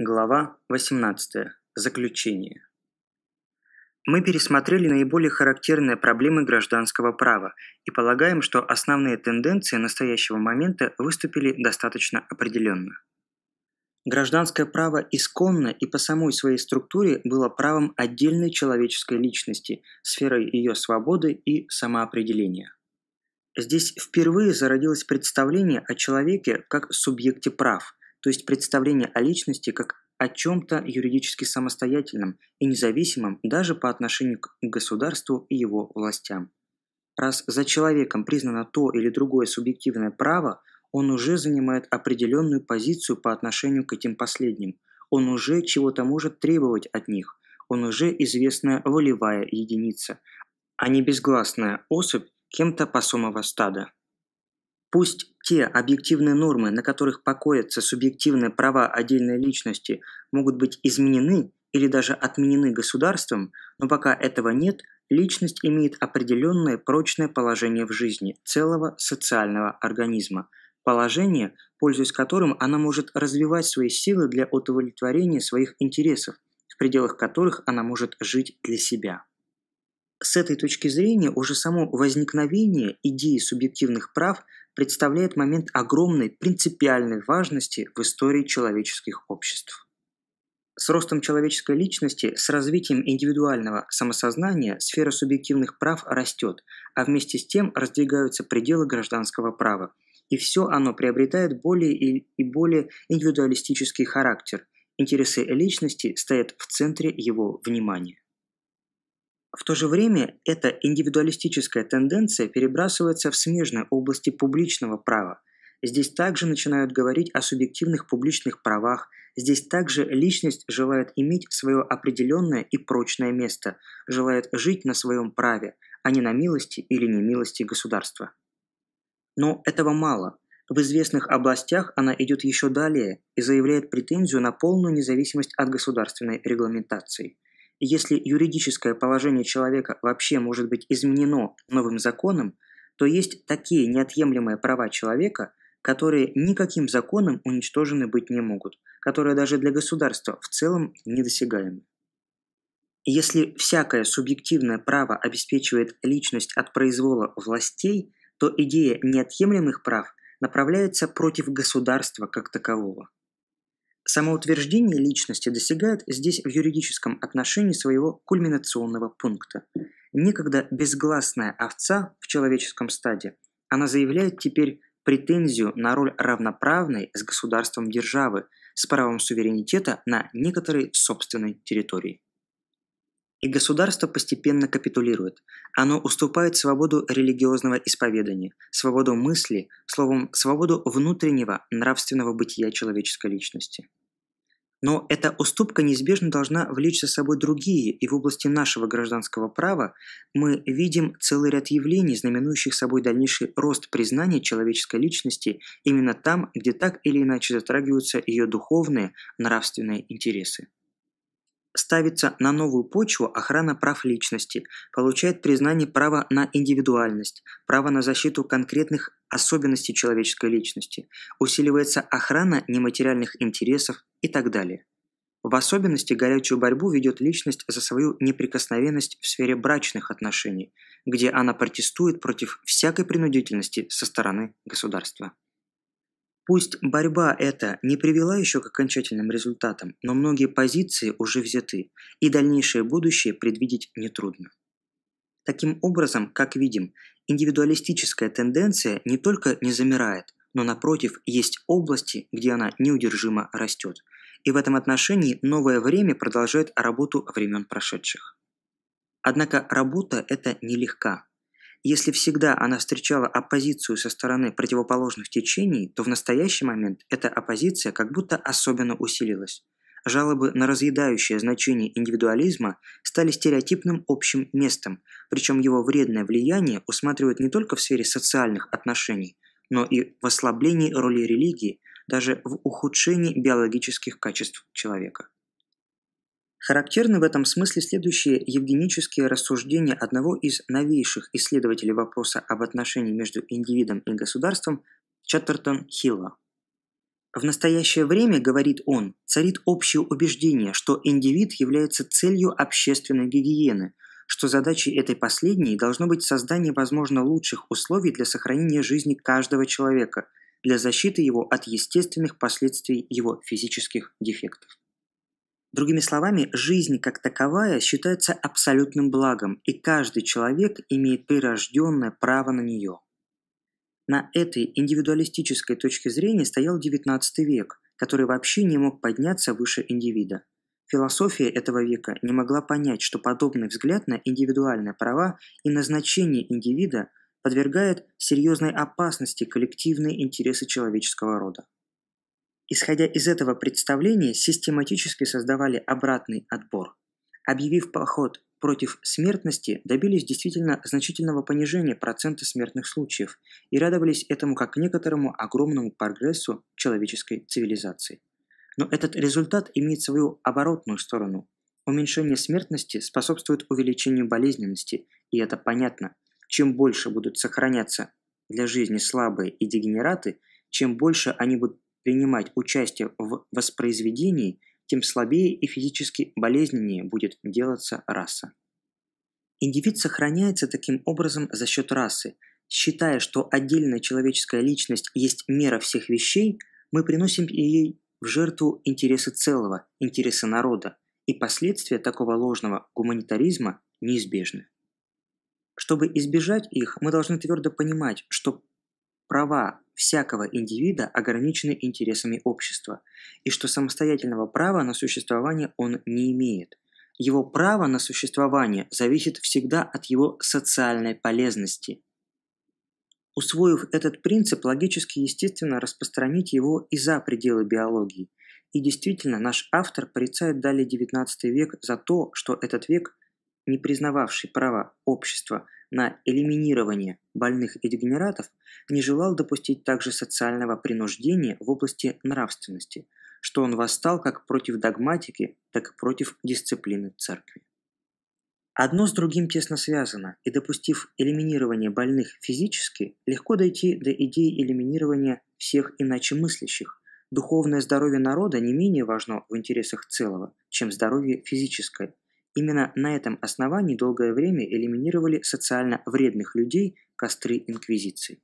Глава 18. Заключение. Мы пересмотрели наиболее характерные проблемы гражданского права и полагаем, что основные тенденции настоящего момента выступили достаточно определенно. Гражданское право исконно и по самой своей структуре было правом отдельной человеческой личности, сферой ее свободы и самоопределения. Здесь впервые зародилось представление о человеке как субъекте прав – то есть представление о личности как о чем-то юридически самостоятельном и независимом даже по отношению к государству и его властям. Раз за человеком признано то или другое субъективное право, он уже занимает определенную позицию по отношению к этим последним, он уже чего-то может требовать от них, он уже известная волевая единица, а не безгласная особь кем-то пасомого стада. Пусть те объективные нормы, на которых покоятся субъективные права отдельной личности, могут быть изменены или даже отменены государством, но пока этого нет, личность имеет определенное прочное положение в жизни целого социального организма, положение, пользуясь которым она может развивать свои силы для удовлетворения своих интересов, в пределах которых она может жить для себя. С этой точки зрения уже само возникновение идеи субъективных прав представляет момент огромной принципиальной важности в истории человеческих обществ. С ростом человеческой личности, с развитием индивидуального самосознания сфера субъективных прав растет, а вместе с тем раздвигаются пределы гражданского права, и все оно приобретает более и более индивидуалистический характер. Интересы личности стоят в центре его внимания. В то же время эта индивидуалистическая тенденция перебрасывается в смежные области публичного права. Здесь также начинают говорить о субъективных публичных правах, здесь также личность желает иметь свое определенное и прочное место, желает жить на своем праве, а не на милости или немилости государства. Но этого мало. В известных областях она идет еще далее и заявляет претензию на полную независимость от государственной регламентации – если юридическое положение человека вообще может быть изменено новым законом, то есть такие неотъемлемые права человека, которые никаким законом уничтожены быть не могут, которые даже для государства в целом недосягаемы. Если всякое субъективное право обеспечивает личность от произвола властей, то идея неотъемлемых прав направляется против государства как такового. Самоутверждение личности достигает здесь в юридическом отношении своего кульминационного пункта. Некогда безгласная овца в человеческом стаде, она заявляет теперь претензию на роль равноправной с государством державы, с правом суверенитета на некоторой собственной территории. И государство постепенно капитулирует. Оно уступает свободу религиозного исповедания, свободу мысли, словом, свободу внутреннего нравственного бытия человеческой личности. Но эта уступка неизбежно должна влечь за собой другие, и в области нашего гражданского права мы видим целый ряд явлений, знаменующих собой дальнейший рост признания человеческой личности именно там, где так или иначе затрагиваются ее духовные, нравственные интересы. Ставится на новую почву охрана прав личности, получает признание права на индивидуальность, право на защиту конкретных особенностей человеческой личности, усиливается охрана нематериальных интересов, и так далее. В особенности горячую борьбу ведет личность за свою неприкосновенность в сфере брачных отношений, где она протестует против всякой принудительности со стороны государства. Пусть борьба эта не привела еще к окончательным результатам, но многие позиции уже взяты, и дальнейшее будущее предвидеть нетрудно. Таким образом, как видим, индивидуалистическая тенденция не только не замирает, но напротив есть области, где она неудержимо растет. И в этом отношении новое время продолжает работу времен прошедших. Однако работа эта нелегка. Если всегда она встречала оппозицию со стороны противоположных течений, то в настоящий момент эта оппозиция как будто особенно усилилась. Жалобы на разъедающее значение индивидуализма стали стереотипным общим местом, причем его вредное влияние усматривают не только в сфере социальных отношений – но и в ослаблении роли религии, даже в ухудшении биологических качеств человека. Характерны в этом смысле следующие евгенические рассуждения одного из новейших исследователей вопроса об отношении между индивидом и государством Чаттертон Хилла. В настоящее время, говорит он, царит общее убеждение, что индивид является целью общественной гигиены – что задачей этой последней должно быть создание, возможно, лучших условий для сохранения жизни каждого человека, для защиты его от естественных последствий его физических дефектов. Другими словами, жизнь как таковая считается абсолютным благом, и каждый человек имеет прирожденное право на нее. На этой индивидуалистической точке зрения стоял XIX век, который вообще не мог подняться выше индивида – Философия этого века не могла понять, что подобный взгляд на индивидуальные права и назначение индивида подвергает серьезной опасности коллективные интересы человеческого рода. Исходя из этого представления, систематически создавали обратный отбор. Объявив поход против смертности, добились действительно значительного понижения процента смертных случаев и радовались этому как некоторому огромному прогрессу человеческой цивилизации. Но этот результат имеет свою оборотную сторону. Уменьшение смертности способствует увеличению болезненности, и это понятно. Чем больше будут сохраняться для жизни слабые и дегенераты, чем больше они будут принимать участие в воспроизведении, тем слабее и физически болезненнее будет делаться раса. Индивид сохраняется таким образом за счет расы. Считая, что отдельная человеческая личность есть мера всех вещей, мы приносим ей в жертву интересы целого, интересы народа, и последствия такого ложного гуманитаризма неизбежны. Чтобы избежать их, мы должны твердо понимать, что права всякого индивида ограничены интересами общества, и что самостоятельного права на существование он не имеет. Его право на существование зависит всегда от его социальной полезности – Усвоив этот принцип, логически естественно распространить его и за пределы биологии. И действительно, наш автор порицает далее XIX век за то, что этот век, не признававший права общества на элиминирование больных и дегенератов, не желал допустить также социального принуждения в области нравственности, что он восстал как против догматики, так и против дисциплины церкви. Одно с другим тесно связано, и допустив элиминирование больных физически, легко дойти до идеи элиминирования всех иначе мыслящих. Духовное здоровье народа не менее важно в интересах целого, чем здоровье физическое. Именно на этом основании долгое время элиминировали социально вредных людей костры инквизиции.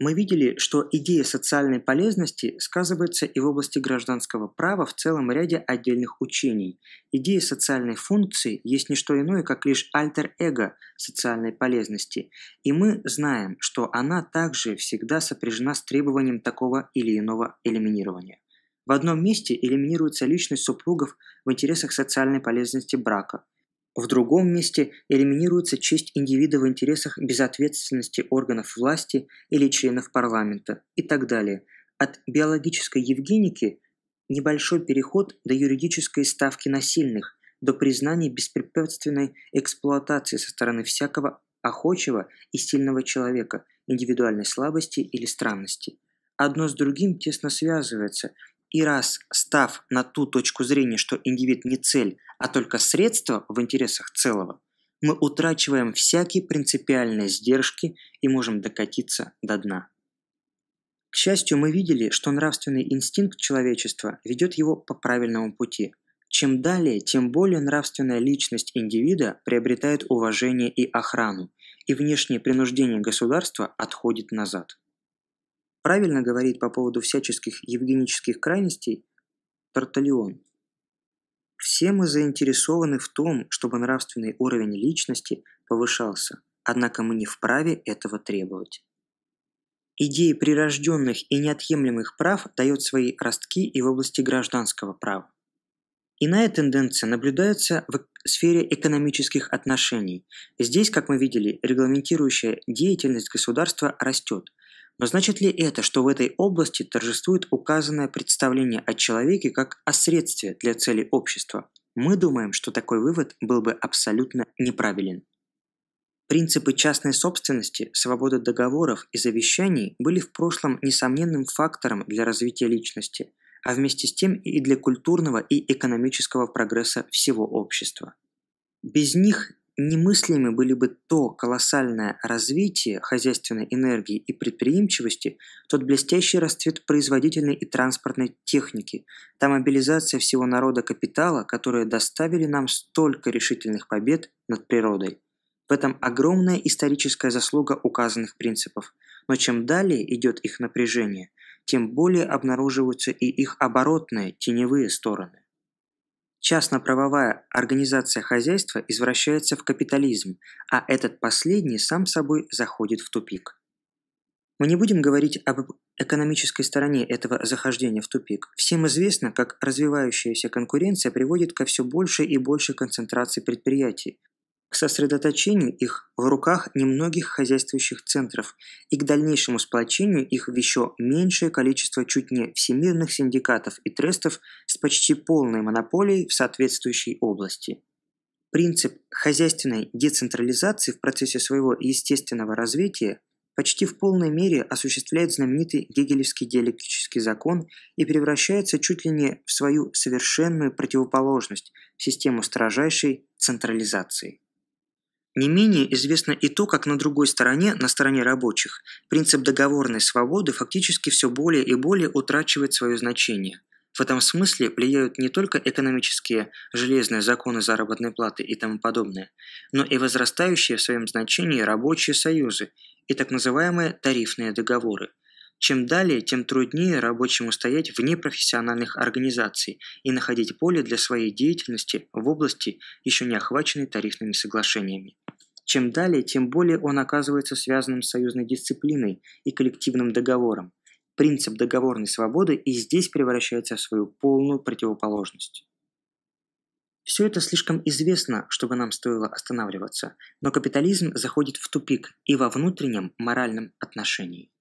Мы видели, что идея социальной полезности сказывается и в области гражданского права в целом ряде отдельных учений. Идея социальной функции есть не что иное, как лишь альтер-эго социальной полезности. И мы знаем, что она также всегда сопряжена с требованием такого или иного элиминирования. В одном месте элиминируется личность супругов в интересах социальной полезности брака – в другом месте элиминируется честь индивида в интересах безответственности органов власти или членов парламента и так далее. От биологической евгеники – небольшой переход до юридической ставки насильных, до признания беспрепятственной эксплуатации со стороны всякого охочего и сильного человека, индивидуальной слабости или странности. Одно с другим тесно связывается, и раз, став на ту точку зрения, что индивид не цель, а только средство в интересах целого, мы утрачиваем всякие принципиальные сдержки и можем докатиться до дна. К счастью, мы видели, что нравственный инстинкт человечества ведет его по правильному пути. Чем далее, тем более нравственная личность индивида приобретает уважение и охрану, и внешнее принуждение государства отходит назад правильно говорит по поводу всяческих евгенических крайностей Тарталион. Все мы заинтересованы в том, чтобы нравственный уровень личности повышался, однако мы не вправе этого требовать. Идея прирожденных и неотъемлемых прав дает свои ростки и в области гражданского права. Иная тенденция наблюдается в сфере экономических отношений. Здесь, как мы видели, регламентирующая деятельность государства растет, но значит ли это, что в этой области торжествует указанное представление о человеке как о средстве для целей общества? Мы думаем, что такой вывод был бы абсолютно неправилен. Принципы частной собственности, свобода договоров и завещаний были в прошлом несомненным фактором для развития личности, а вместе с тем и для культурного и экономического прогресса всего общества. Без них немыслимы были бы то колоссальное развитие хозяйственной энергии и предприимчивости, тот блестящий расцвет производительной и транспортной техники, та мобилизация всего народа капитала, которые доставили нам столько решительных побед над природой. В этом огромная историческая заслуга указанных принципов, но чем далее идет их напряжение, тем более обнаруживаются и их оборотные, теневые стороны. Частно-правовая организация хозяйства извращается в капитализм, а этот последний сам собой заходит в тупик. Мы не будем говорить об экономической стороне этого захождения в тупик. Всем известно, как развивающаяся конкуренция приводит ко все большей и большей концентрации предприятий, к сосредоточению их в руках немногих хозяйствующих центров и к дальнейшему сплочению их в еще меньшее количество чуть не всемирных синдикатов и трестов с почти полной монополией в соответствующей области. Принцип хозяйственной децентрализации в процессе своего естественного развития почти в полной мере осуществляет знаменитый гегелевский диалектический закон и превращается чуть ли не в свою совершенную противоположность – систему строжайшей централизации. Не менее известно и то, как на другой стороне, на стороне рабочих, принцип договорной свободы фактически все более и более утрачивает свое значение. В этом смысле влияют не только экономические, железные законы заработной платы и тому подобное, но и возрастающие в своем значении рабочие союзы и так называемые тарифные договоры – чем далее, тем труднее рабочему стоять вне профессиональных организаций и находить поле для своей деятельности в области, еще не охваченной тарифными соглашениями. Чем далее, тем более он оказывается связанным с союзной дисциплиной и коллективным договором. Принцип договорной свободы и здесь превращается в свою полную противоположность. Все это слишком известно, чтобы нам стоило останавливаться, но капитализм заходит в тупик и во внутреннем моральном отношении.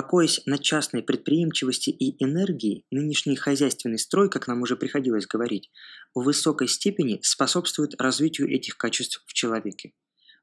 Покоясь на частной предприимчивости и энергии, нынешний хозяйственный строй, как нам уже приходилось говорить, в высокой степени способствует развитию этих качеств в человеке.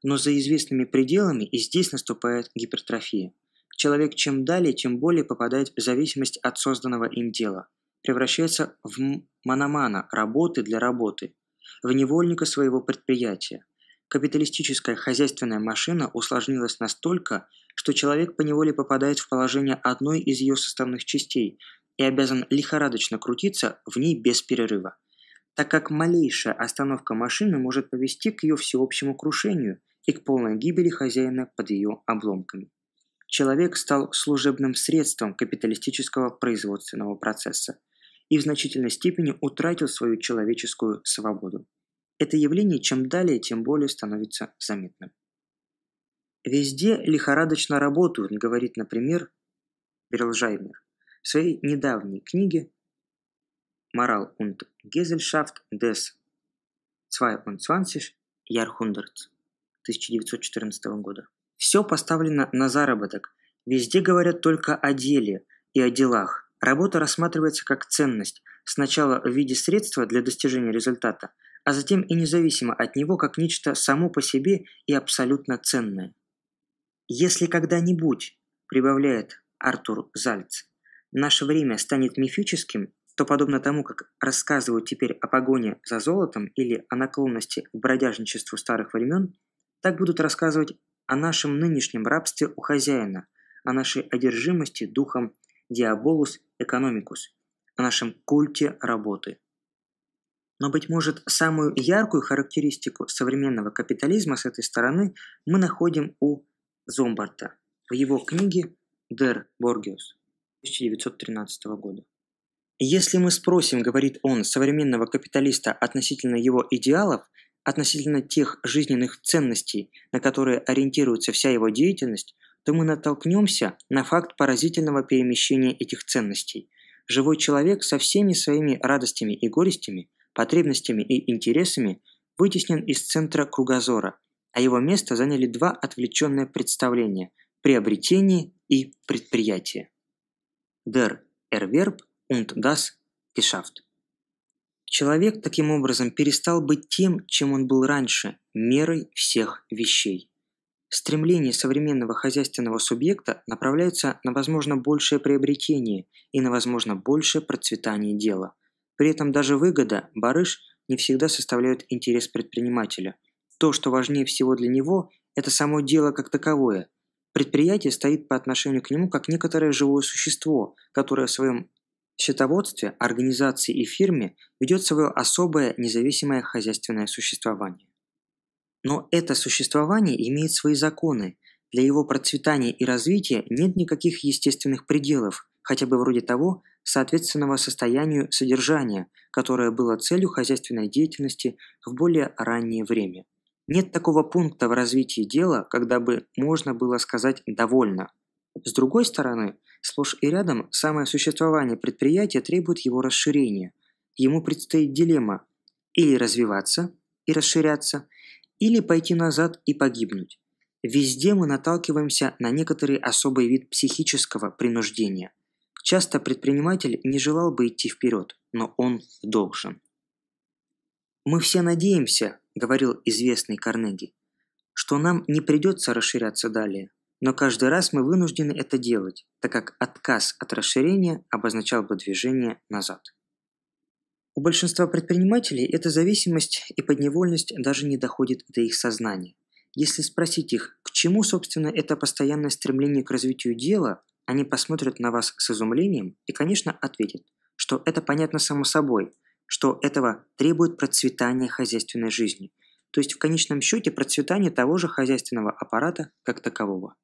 Но за известными пределами и здесь наступает гипертрофия. Человек чем далее, тем более попадает в зависимость от созданного им дела, превращается в мономана работы для работы, в невольника своего предприятия, Капиталистическая хозяйственная машина усложнилась настолько, что человек поневоле попадает в положение одной из ее составных частей и обязан лихорадочно крутиться в ней без перерыва, так как малейшая остановка машины может повести к ее всеобщему крушению и к полной гибели хозяина под ее обломками. Человек стал служебным средством капиталистического производственного процесса и в значительной степени утратил свою человеческую свободу. Это явление чем далее, тем более становится заметным. Везде лихорадочно работают, говорит, например, Берлжаймер в своей недавней книге «Морал und Gesellschaft des 22 Jahrhunderts» 1914 года. Все поставлено на заработок. Везде говорят только о деле и о делах. Работа рассматривается как ценность, сначала в виде средства для достижения результата, а затем и независимо от него как нечто само по себе и абсолютно ценное. «Если когда-нибудь», – прибавляет Артур Зальц, – «наше время станет мифическим, то, подобно тому, как рассказывают теперь о погоне за золотом или о наклонности к бродяжничеству старых времен, так будут рассказывать о нашем нынешнем рабстве у хозяина, о нашей одержимости духом Диаболус экономикус, о нашем культе работы. Но, быть может, самую яркую характеристику современного капитализма с этой стороны мы находим у Зомбарта в его книге «Дер Боргиус» 1913 года. Если мы спросим, говорит он, современного капиталиста относительно его идеалов, относительно тех жизненных ценностей, на которые ориентируется вся его деятельность, то мы натолкнемся на факт поразительного перемещения этих ценностей. Живой человек со всеми своими радостями и горестями потребностями и интересами вытеснен из центра кругозора, а его место заняли два отвлеченные представления – приобретение и предприятие. Der Erwerb und das Geschäft. Человек таким образом перестал быть тем, чем он был раньше, мерой всех вещей. Стремление современного хозяйственного субъекта направляется на возможно большее приобретение и на возможно большее процветание дела – при этом даже выгода, барыш не всегда составляют интерес предпринимателя. То, что важнее всего для него, это само дело как таковое. Предприятие стоит по отношению к нему как некоторое живое существо, которое в своем счетоводстве, организации и фирме ведет свое особое независимое хозяйственное существование. Но это существование имеет свои законы. Для его процветания и развития нет никаких естественных пределов, хотя бы вроде того, соответственного состоянию содержания, которое было целью хозяйственной деятельности в более раннее время. Нет такого пункта в развитии дела, когда бы можно было сказать «довольно». С другой стороны, сплошь и рядом самое существование предприятия требует его расширения. Ему предстоит дилемма – или развиваться и расширяться, или пойти назад и погибнуть. Везде мы наталкиваемся на некоторый особый вид психического принуждения – Часто предприниматель не желал бы идти вперед, но он должен. «Мы все надеемся», – говорил известный Карнеги, – «что нам не придется расширяться далее, но каждый раз мы вынуждены это делать, так как отказ от расширения обозначал бы движение назад. У большинства предпринимателей эта зависимость и подневольность даже не доходит до их сознания. Если спросить их, к чему, собственно, это постоянное стремление к развитию дела, они посмотрят на вас с изумлением и, конечно, ответят, что это понятно само собой, что этого требует процветание хозяйственной жизни, то есть в конечном счете процветание того же хозяйственного аппарата как такового.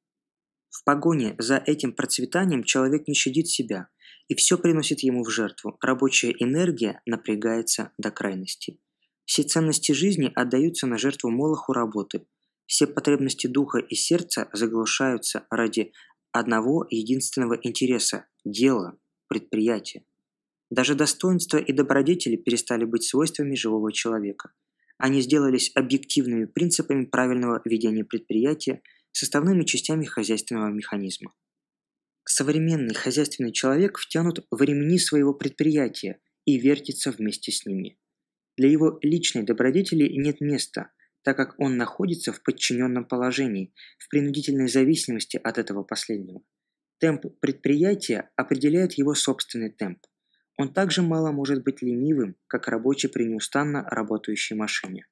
В погоне за этим процветанием человек не щадит себя, и все приносит ему в жертву, рабочая энергия напрягается до крайности. Все ценности жизни отдаются на жертву молоху работы, все потребности духа и сердца заглушаются ради одного единственного интереса – дела, предприятия. Даже достоинства и добродетели перестали быть свойствами живого человека. Они сделались объективными принципами правильного ведения предприятия, составными частями хозяйственного механизма. Современный хозяйственный человек втянут в ремни своего предприятия и вертится вместе с ними. Для его личной добродетели нет места – так как он находится в подчиненном положении, в принудительной зависимости от этого последнего. Темп предприятия определяет его собственный темп. Он также мало может быть ленивым, как рабочий при неустанно работающей машине.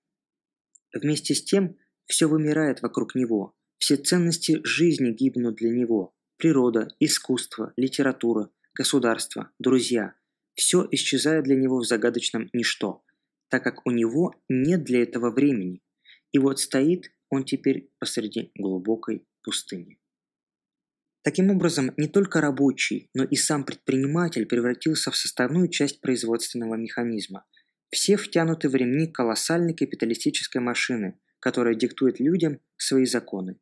Вместе с тем, все вымирает вокруг него, все ценности жизни гибнут для него. Природа, искусство, литература, государство, друзья – все исчезает для него в загадочном ничто, так как у него нет для этого времени, и вот стоит он теперь посреди глубокой пустыни. Таким образом, не только рабочий, но и сам предприниматель превратился в составную часть производственного механизма. Все втянуты в ремни колоссальной капиталистической машины, которая диктует людям свои законы.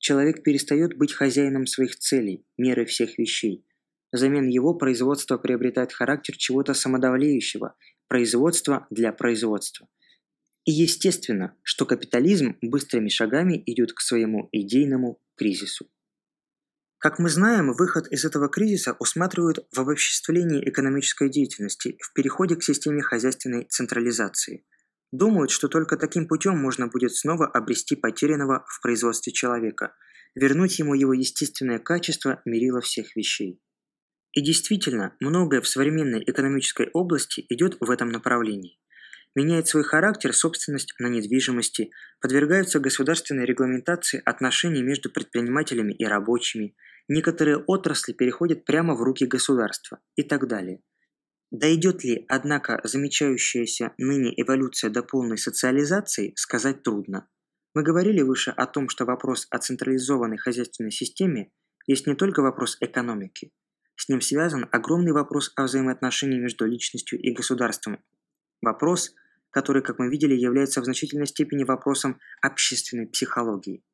Человек перестает быть хозяином своих целей, меры всех вещей. Взамен его производство приобретает характер чего-то самодавлеющего, производство для производства – и естественно, что капитализм быстрыми шагами идет к своему идейному кризису. Как мы знаем, выход из этого кризиса усматривают в обобществлении экономической деятельности, в переходе к системе хозяйственной централизации. Думают, что только таким путем можно будет снова обрести потерянного в производстве человека, вернуть ему его естественное качество мерила всех вещей. И действительно, многое в современной экономической области идет в этом направлении меняет свой характер собственность на недвижимости, подвергаются государственной регламентации отношений между предпринимателями и рабочими, некоторые отрасли переходят прямо в руки государства и так далее. Дойдет ли, однако, замечающаяся ныне эволюция до полной социализации, сказать трудно. Мы говорили выше о том, что вопрос о централизованной хозяйственной системе есть не только вопрос экономики. С ним связан огромный вопрос о взаимоотношении между личностью и государством. Вопрос который, как мы видели, является в значительной степени вопросом общественной психологии.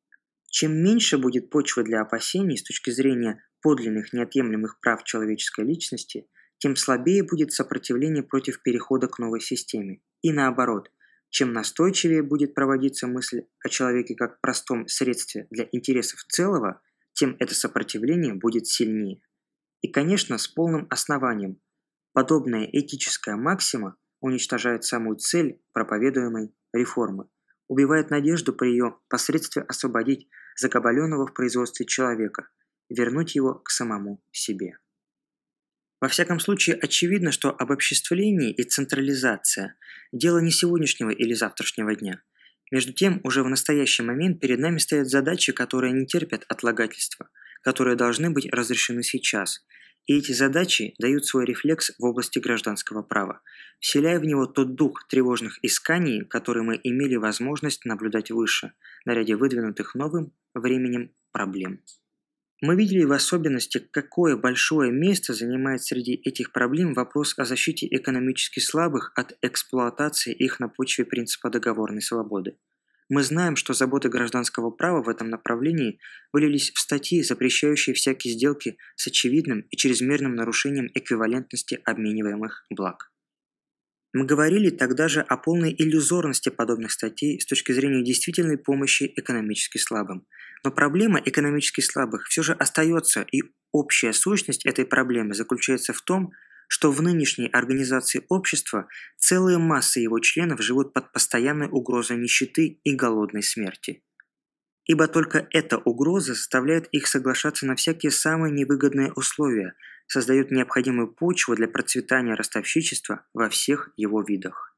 Чем меньше будет почвы для опасений с точки зрения подлинных неотъемлемых прав человеческой личности, тем слабее будет сопротивление против перехода к новой системе. И наоборот, чем настойчивее будет проводиться мысль о человеке как простом средстве для интересов целого, тем это сопротивление будет сильнее. И, конечно, с полным основанием. Подобная этическая максима уничтожает саму цель проповедуемой реформы, убивает надежду при ее посредстве освободить закабаленного в производстве человека, вернуть его к самому себе. Во всяком случае, очевидно, что обобществление и централизация – дело не сегодняшнего или завтрашнего дня. Между тем, уже в настоящий момент перед нами стоят задачи, которые не терпят отлагательства, которые должны быть разрешены сейчас – и эти задачи дают свой рефлекс в области гражданского права, вселяя в него тот дух тревожных исканий, который мы имели возможность наблюдать выше, на ряде выдвинутых новым временем проблем. Мы видели в особенности, какое большое место занимает среди этих проблем вопрос о защите экономически слабых от эксплуатации их на почве принципа договорной свободы. Мы знаем, что заботы гражданского права в этом направлении вылились в статьи, запрещающие всякие сделки с очевидным и чрезмерным нарушением эквивалентности обмениваемых благ. Мы говорили тогда же о полной иллюзорности подобных статей с точки зрения действительной помощи экономически слабым. Но проблема экономически слабых все же остается, и общая сущность этой проблемы заключается в том, что в нынешней организации общества целые массы его членов живут под постоянной угрозой нищеты и голодной смерти. Ибо только эта угроза заставляет их соглашаться на всякие самые невыгодные условия, создает необходимую почву для процветания ростовщичества во всех его видах.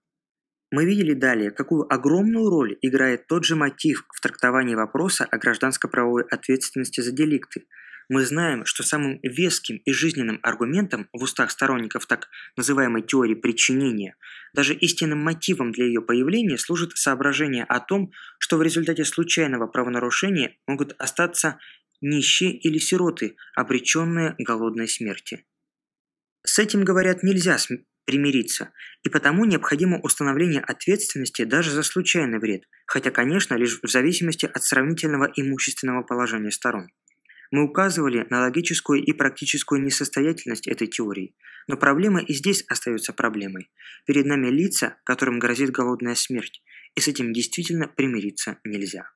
Мы видели далее, какую огромную роль играет тот же мотив в трактовании вопроса о гражданско-правовой ответственности за деликты – мы знаем, что самым веским и жизненным аргументом в устах сторонников так называемой теории причинения, даже истинным мотивом для ее появления служит соображение о том, что в результате случайного правонарушения могут остаться нищие или сироты, обреченные голодной смерти. С этим, говорят, нельзя примириться, и потому необходимо установление ответственности даже за случайный вред, хотя, конечно, лишь в зависимости от сравнительного имущественного положения сторон. Мы указывали на логическую и практическую несостоятельность этой теории, но проблема и здесь остается проблемой. Перед нами лица, которым грозит голодная смерть, и с этим действительно примириться нельзя.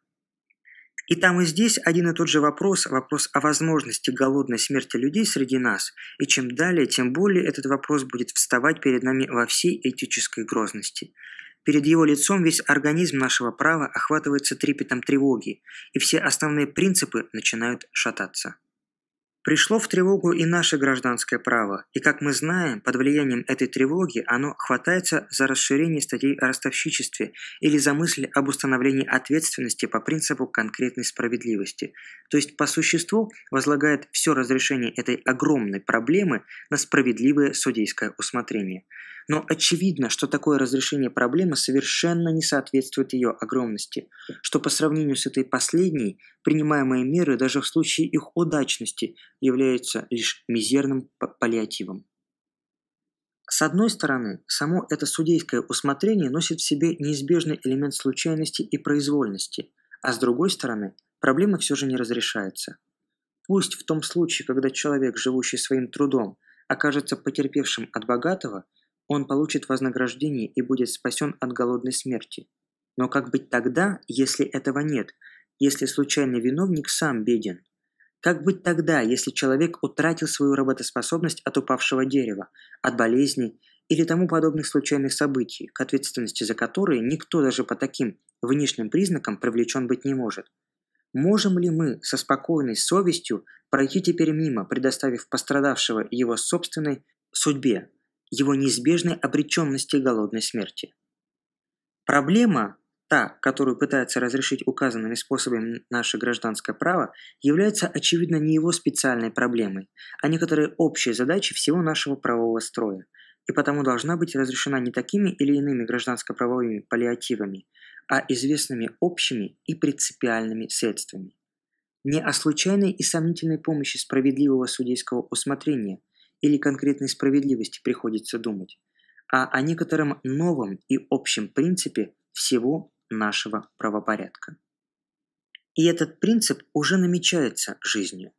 И там и здесь один и тот же вопрос, вопрос о возможности голодной смерти людей среди нас, и чем далее, тем более этот вопрос будет вставать перед нами во всей этической грозности. Перед его лицом весь организм нашего права охватывается трепетом тревоги, и все основные принципы начинают шататься. Пришло в тревогу и наше гражданское право, и, как мы знаем, под влиянием этой тревоги оно хватается за расширение статей о ростовщичестве или за мысль об установлении ответственности по принципу конкретной справедливости, то есть по существу возлагает все разрешение этой огромной проблемы на справедливое судейское усмотрение – но очевидно, что такое разрешение проблемы совершенно не соответствует ее огромности, что по сравнению с этой последней, принимаемые меры даже в случае их удачности являются лишь мизерным паллиативом. С одной стороны, само это судейское усмотрение носит в себе неизбежный элемент случайности и произвольности, а с другой стороны, проблема все же не разрешается. Пусть в том случае, когда человек, живущий своим трудом, окажется потерпевшим от богатого – он получит вознаграждение и будет спасен от голодной смерти. Но как быть тогда, если этого нет, если случайный виновник сам беден? Как быть тогда, если человек утратил свою работоспособность от упавшего дерева, от болезни или тому подобных случайных событий, к ответственности за которые никто даже по таким внешним признакам привлечен быть не может? Можем ли мы со спокойной совестью пройти теперь мимо, предоставив пострадавшего его собственной судьбе? его неизбежной обречённости голодной смерти. Проблема, та, которую пытается разрешить указанными способами наше гражданское право, является, очевидно, не его специальной проблемой, а некоторой общей задачей всего нашего правового строя, и потому должна быть разрешена не такими или иными гражданско-правовыми паллиативами, а известными общими и принципиальными средствами. Не о случайной и сомнительной помощи справедливого судейского усмотрения, или конкретной справедливости приходится думать, а о некотором новом и общем принципе всего нашего правопорядка. И этот принцип уже намечается жизнью.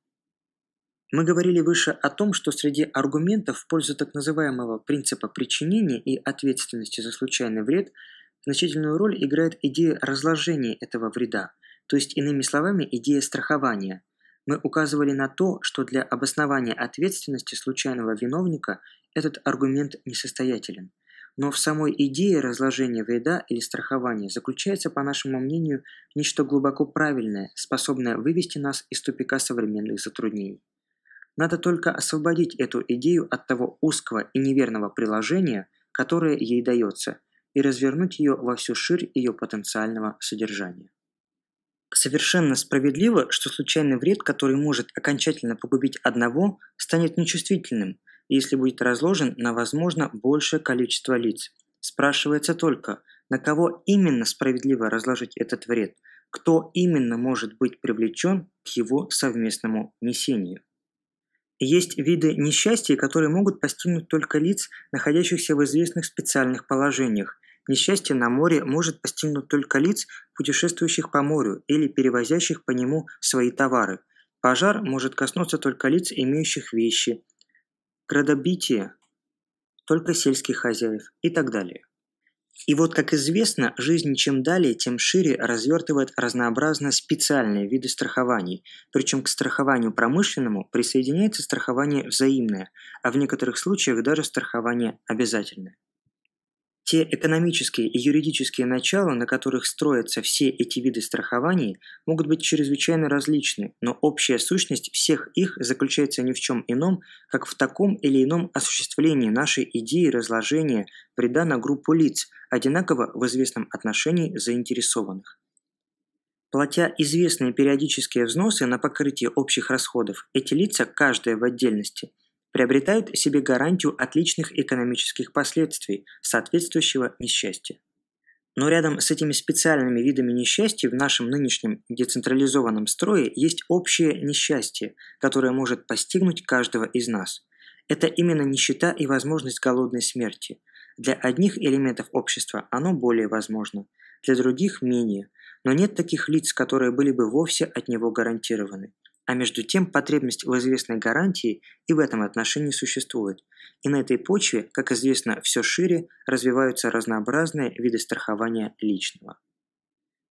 Мы говорили выше о том, что среди аргументов в пользу так называемого принципа причинения и ответственности за случайный вред значительную роль играет идея разложения этого вреда, то есть, иными словами, идея страхования – мы указывали на то, что для обоснования ответственности случайного виновника этот аргумент несостоятелен. Но в самой идее разложения вреда или страхования заключается, по нашему мнению, нечто глубоко правильное, способное вывести нас из тупика современных затруднений. Надо только освободить эту идею от того узкого и неверного приложения, которое ей дается, и развернуть ее во всю ширь ее потенциального содержания. Совершенно справедливо, что случайный вред, который может окончательно погубить одного, станет нечувствительным, если будет разложен на, возможно, большее количество лиц. Спрашивается только, на кого именно справедливо разложить этот вред, кто именно может быть привлечен к его совместному несению. Есть виды несчастья, которые могут постигнуть только лиц, находящихся в известных специальных положениях, Несчастье на море может постигнуть только лиц, путешествующих по морю или перевозящих по нему свои товары. Пожар может коснуться только лиц, имеющих вещи. Градобитие – только сельских хозяев и так далее. И вот, как известно, жизнь чем далее, тем шире развертывает разнообразно специальные виды страхований. Причем к страхованию промышленному присоединяется страхование взаимное, а в некоторых случаях даже страхование обязательное. Те экономические и юридические начала, на которых строятся все эти виды страхований, могут быть чрезвычайно различны, но общая сущность всех их заключается ни в чем ином, как в таком или ином осуществлении нашей идеи разложения вреда на группу лиц, одинаково в известном отношении заинтересованных. Платя известные периодические взносы на покрытие общих расходов, эти лица, каждая в отдельности – приобретают себе гарантию отличных экономических последствий, соответствующего несчастья. Но рядом с этими специальными видами несчастья в нашем нынешнем децентрализованном строе есть общее несчастье, которое может постигнуть каждого из нас. Это именно нищета и возможность голодной смерти. Для одних элементов общества оно более возможно, для других – менее, но нет таких лиц, которые были бы вовсе от него гарантированы – а между тем потребность в известной гарантии и в этом отношении существует. И на этой почве, как известно, все шире развиваются разнообразные виды страхования личного.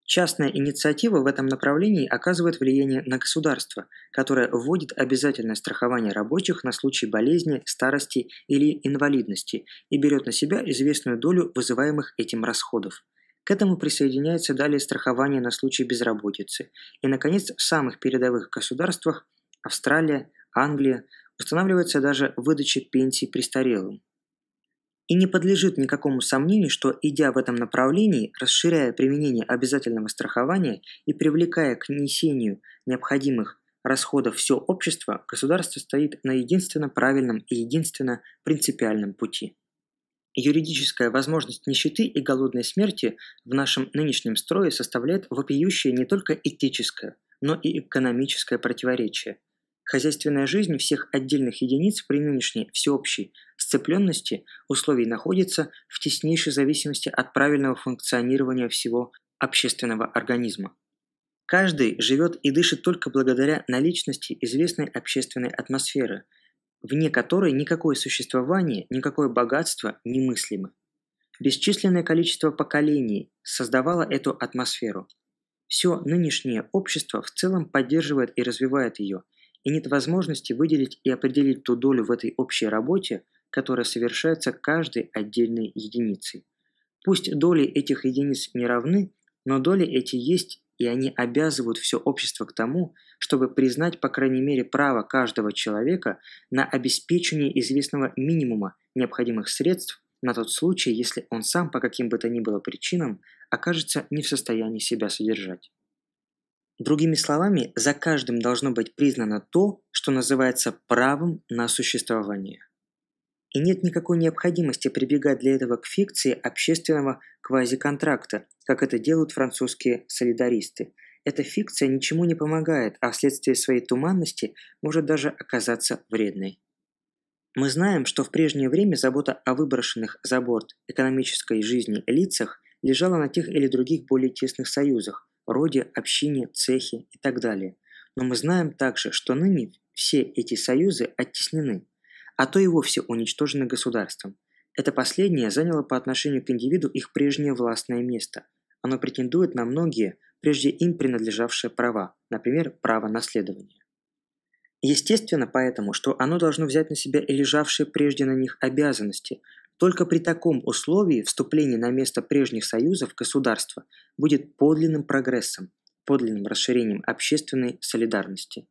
Частная инициатива в этом направлении оказывает влияние на государство, которое вводит обязательное страхование рабочих на случай болезни, старости или инвалидности и берет на себя известную долю вызываемых этим расходов – к этому присоединяется далее страхование на случай безработицы. И, наконец, в самых передовых государствах – Австралия, Англия – устанавливается даже выдача пенсий престарелым. И не подлежит никакому сомнению, что, идя в этом направлении, расширяя применение обязательного страхования и привлекая к несению необходимых расходов все общество, государство стоит на единственно правильном и единственно принципиальном пути. Юридическая возможность нищеты и голодной смерти в нашем нынешнем строе составляет вопиющее не только этическое, но и экономическое противоречие. Хозяйственная жизнь всех отдельных единиц при нынешней всеобщей сцепленности условий находится в теснейшей зависимости от правильного функционирования всего общественного организма. Каждый живет и дышит только благодаря наличности известной общественной атмосферы – вне которой никакое существование, никакое богатство немыслимо. Бесчисленное количество поколений создавало эту атмосферу. Все нынешнее общество в целом поддерживает и развивает ее, и нет возможности выделить и определить ту долю в этой общей работе, которая совершается каждой отдельной единицей. Пусть доли этих единиц не равны, но доли эти есть и они обязывают все общество к тому, чтобы признать, по крайней мере, право каждого человека на обеспечение известного минимума необходимых средств на тот случай, если он сам по каким бы то ни было причинам окажется не в состоянии себя содержать. Другими словами, за каждым должно быть признано то, что называется правом на существование. И нет никакой необходимости прибегать для этого к фикции общественного квазиконтракта, как это делают французские солидаристы. Эта фикция ничему не помогает, а вследствие своей туманности может даже оказаться вредной. Мы знаем, что в прежнее время забота о выброшенных за борт экономической жизни лицах лежала на тех или других более тесных союзах – роде, общине, цехе и так далее. Но мы знаем также, что ныне все эти союзы оттеснены – а то и вовсе уничтожены государством. Это последнее заняло по отношению к индивиду их прежнее властное место. Оно претендует на многие, прежде им принадлежавшие права, например, право наследования. Естественно поэтому, что оно должно взять на себя и лежавшие прежде на них обязанности. Только при таком условии вступление на место прежних союзов государства будет подлинным прогрессом, подлинным расширением общественной солидарности.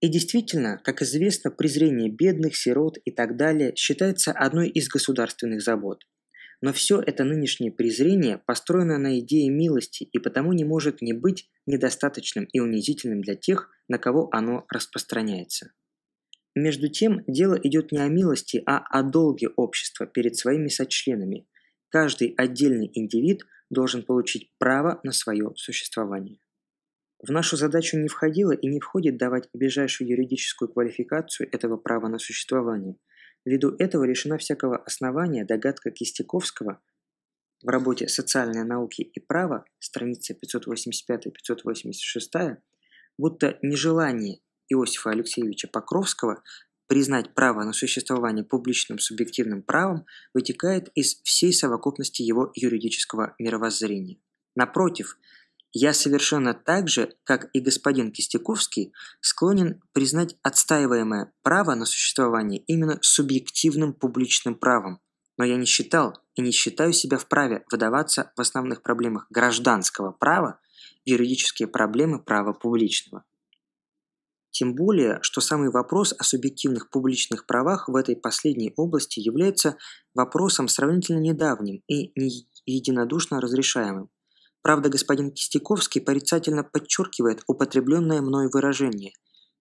И действительно, как известно, презрение бедных, сирот и так далее считается одной из государственных забот. Но все это нынешнее презрение построено на идее милости и потому не может не быть недостаточным и унизительным для тех, на кого оно распространяется. Между тем, дело идет не о милости, а о долге общества перед своими сочленами. Каждый отдельный индивид должен получить право на свое существование. В нашу задачу не входило и не входит давать ближайшую юридическую квалификацию этого права на существование. Ввиду этого лишена всякого основания догадка Кистяковского в работе «Социальные науки и право» страница 585-586, будто нежелание Иосифа Алексеевича Покровского признать право на существование публичным субъективным правом вытекает из всей совокупности его юридического мировоззрения. Напротив, я совершенно так же, как и господин Кистяковский, склонен признать отстаиваемое право на существование именно субъективным публичным правом, но я не считал и не считаю себя вправе выдаваться в основных проблемах гражданского права юридические проблемы права публичного. Тем более, что самый вопрос о субъективных публичных правах в этой последней области является вопросом сравнительно недавним и не единодушно разрешаемым. Правда, господин Кистяковский порицательно подчеркивает употребленное мной выражение.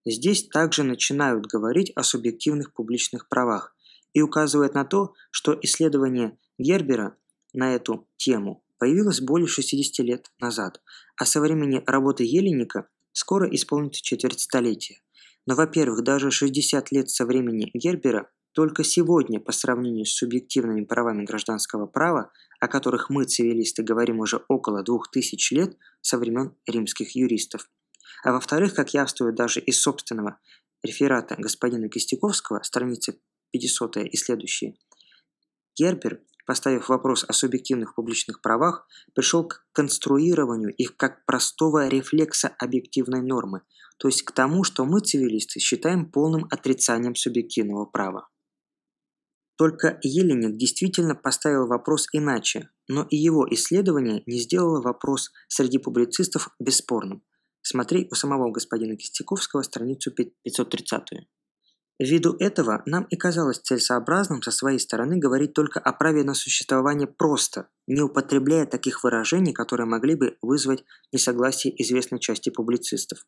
Здесь также начинают говорить о субъективных публичных правах и указывает на то, что исследование Гербера на эту тему появилось более 60 лет назад, а со времени работы Еленика скоро исполнится четверть столетия. Но, во-первых, даже 60 лет со времени Гербера только сегодня, по сравнению с субъективными правами гражданского права, о которых мы, цивилисты, говорим уже около двух тысяч лет со времен римских юристов. А во-вторых, как явствую даже из собственного реферата господина Костяковского, страницы 500 и следующие, Гербер, поставив вопрос о субъективных публичных правах, пришел к конструированию их как простого рефлекса объективной нормы, то есть к тому, что мы, цивилисты, считаем полным отрицанием субъективного права. Только Еленин действительно поставил вопрос иначе, но и его исследование не сделало вопрос среди публицистов бесспорным. Смотри у самого господина Кистяковского страницу 530. Ввиду этого нам и казалось целесообразным со своей стороны говорить только о праве на существование просто, не употребляя таких выражений, которые могли бы вызвать несогласие известной части публицистов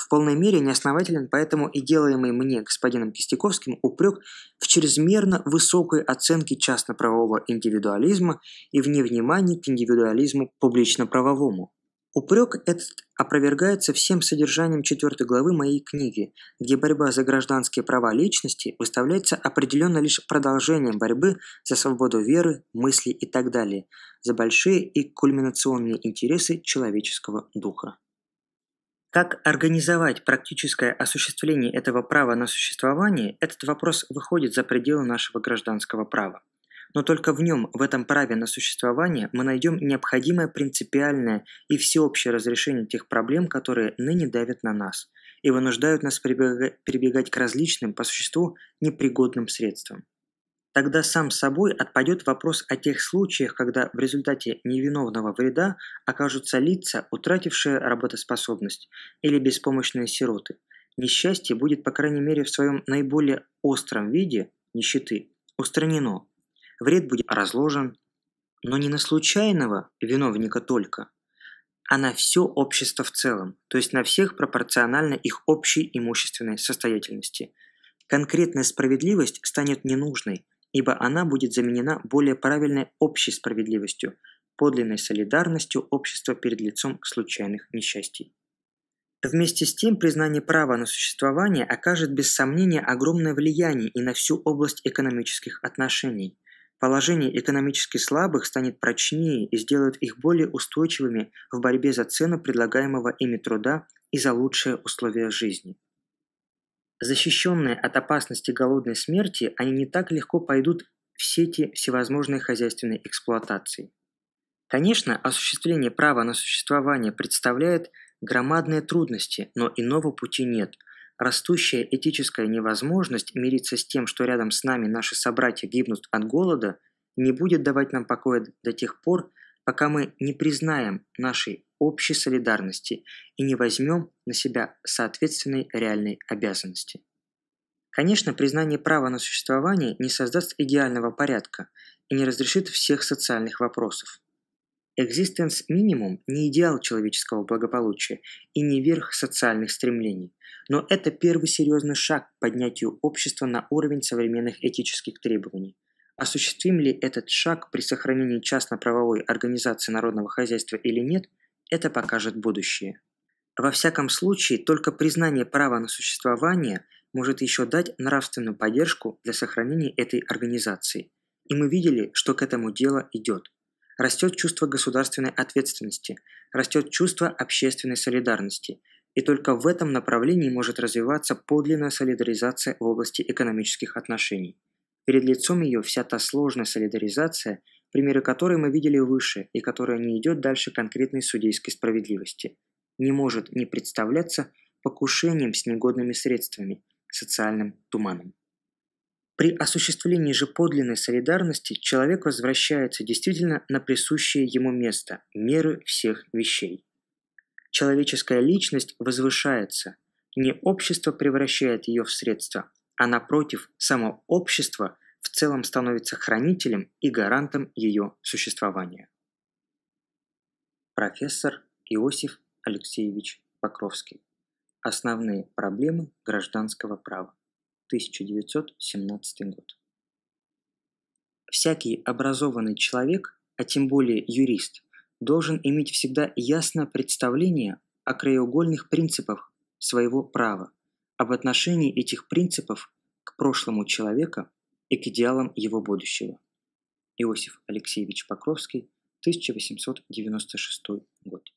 в полной мере неоснователен, поэтому и делаемый мне господином Кистяковским упрек в чрезмерно высокой оценке частно-правового индивидуализма и в невнимании к индивидуализму публично-правовому. Упрек этот опровергается всем содержанием четвертой главы моей книги, где борьба за гражданские права личности выставляется определенно лишь продолжением борьбы за свободу веры, мысли и так далее, за большие и кульминационные интересы человеческого духа. Как организовать практическое осуществление этого права на существование, этот вопрос выходит за пределы нашего гражданского права. Но только в нем, в этом праве на существование, мы найдем необходимое принципиальное и всеобщее разрешение тех проблем, которые ныне давят на нас и вынуждают нас прибегать к различным, по существу, непригодным средствам. Тогда сам собой отпадет вопрос о тех случаях, когда в результате невиновного вреда окажутся лица, утратившие работоспособность, или беспомощные сироты. Несчастье будет, по крайней мере, в своем наиболее остром виде нищеты устранено. Вред будет разложен, но не на случайного виновника только, а на все общество в целом, то есть на всех пропорционально их общей имущественной состоятельности. Конкретная справедливость станет ненужной, ибо она будет заменена более правильной общей справедливостью, подлинной солидарностью общества перед лицом случайных несчастий. Вместе с тем признание права на существование окажет без сомнения огромное влияние и на всю область экономических отношений. Положение экономически слабых станет прочнее и сделает их более устойчивыми в борьбе за цену предлагаемого ими труда и за лучшие условия жизни. Защищенные от опасности голодной смерти, они не так легко пойдут в сети всевозможной хозяйственной эксплуатации. Конечно, осуществление права на существование представляет громадные трудности, но иного пути нет. Растущая этическая невозможность мириться с тем, что рядом с нами наши собратья гибнут от голода, не будет давать нам покоя до тех пор, пока мы не признаем нашей общей солидарности и не возьмем на себя соответственной реальной обязанности. Конечно, признание права на существование не создаст идеального порядка и не разрешит всех социальных вопросов. Экзистенс минимум не идеал человеческого благополучия и не верх социальных стремлений, но это первый серьезный шаг к поднятию общества на уровень современных этических требований – Осуществим ли этот шаг при сохранении частно-правовой организации народного хозяйства или нет, это покажет будущее. Во всяком случае, только признание права на существование может еще дать нравственную поддержку для сохранения этой организации. И мы видели, что к этому дело идет. Растет чувство государственной ответственности, растет чувство общественной солидарности, и только в этом направлении может развиваться подлинная солидаризация в области экономических отношений. Перед лицом ее вся та сложная солидаризация, примеры которой мы видели выше и которая не идет дальше конкретной судейской справедливости, не может не представляться покушением с негодными средствами, социальным туманом. При осуществлении же подлинной солидарности человек возвращается действительно на присущее ему место, меры всех вещей. Человеческая личность возвышается, не общество превращает ее в средство, а напротив, само общество в целом становится хранителем и гарантом ее существования. Профессор Иосиф Алексеевич Покровский. Основные проблемы гражданского права. 1917 год. Всякий образованный человек, а тем более юрист, должен иметь всегда ясное представление о краеугольных принципах своего права, об отношении этих принципов к прошлому человека и к идеалам его будущего. Иосиф Алексеевич Покровский, 1896 год.